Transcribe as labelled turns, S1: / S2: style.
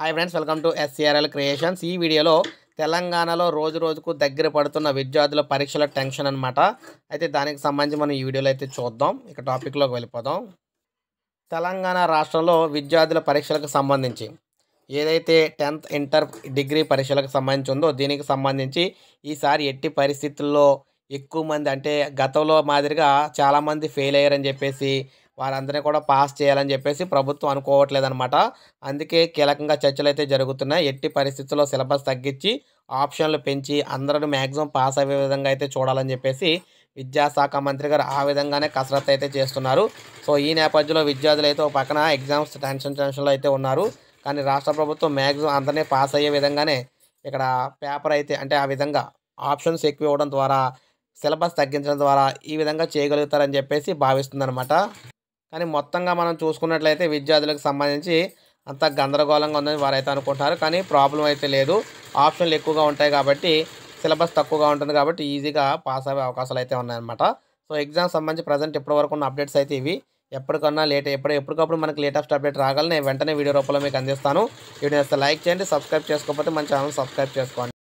S1: hi friends welcome to SCRL creations ఈ వీడియోలో తెలంగాణలో రోజు రోజుకు దగ్గర పడుతున్న విద్యార్థుల పరీక్షల టెన్షన్ అనమాట అయితే దానికి సంబంధించి మనం ఈ వీడియోలో అయితే చూద్దాం ఇక టాపిక్లోకి వెళ్ళిపోదాం తెలంగాణ రాష్ట్రంలో విద్యార్థుల పరీక్షలకు సంబంధించి ఏదైతే టెన్త్ ఇంటర్ డిగ్రీ పరీక్షలకు సంబంధించి ఉందో దీనికి సంబంధించి ఈసారి ఎట్టి పరిస్థితుల్లో ఎక్కువ మంది అంటే గతంలో మాదిరిగా చాలామంది ఫెయిల్ అయ్యారని చెప్పేసి వారందరినీ కూడా పాస్ చేయాలని చెప్పేసి ప్రభుత్వం అనుకోవట్లేదనమాట అందుకే కీలకంగా చర్చలు అయితే జరుగుతున్నాయి ఎట్టి పరిస్థితుల్లో సిలబస్ తగ్గించి ఆప్షన్లు పెంచి అందరూ మ్యాక్సిమం పాస్ అయ్యే విధంగా అయితే చూడాలని చెప్పేసి విద్యాశాఖ మంత్రి గారు ఆ విధంగానే కసరత్తు అయితే చేస్తున్నారు సో ఈ నేపథ్యంలో విద్యార్థులు అయితే ఒక పక్కన ఎగ్జామ్స్ టెన్షన్ టెన్షన్లో అయితే ఉన్నారు కానీ రాష్ట్ర ప్రభుత్వం మ్యాక్సిమం అందరినీ పాస్ అయ్యే విధంగానే ఇక్కడ పేపర్ అయితే అంటే ఆ విధంగా ఆప్షన్స్ ఎక్కువ ఇవ్వడం ద్వారా సిలబస్ తగ్గించడం ద్వారా ఈ విధంగా చేయగలుగుతారని చెప్పేసి భావిస్తుందనమాట కానీ మొత్తంగా మనం చూసుకున్నట్లయితే విద్యార్థులకు సంబంధించి అంత గందరగోళంగా ఉందని వారైతే అనుకుంటున్నారు కానీ ప్రాబ్లం అయితే లేదు ఆప్షన్లు ఎక్కువగా ఉంటాయి కాబట్టి సిలబస్ తక్కువగా ఉంటుంది కాబట్టి ఈజీగా పాస్ అయ్యే అవకాశాలు అయితే ఉన్నాయన్నమాట సో ఎగ్జామ్ సంబంధించి ప్రజెంట్ ఇప్పటి వరకు ఉన్న అప్డేట్స్ అయితే ఇవి ఎప్పటికన్నా లేట్ ఎప్పుడు ఎప్పటికప్పుడు మనకి లేటెస్ట్ అప్డేట్ నేను వెంటనే వీడియో రూపంలో మీకు అందిస్తాను వీడియో లైక్ చేయండి సబ్స్క్రైబ్ చేసుకోకపోతే మన ఛానల్ సబ్స్క్రైబ్ చేసుకోండి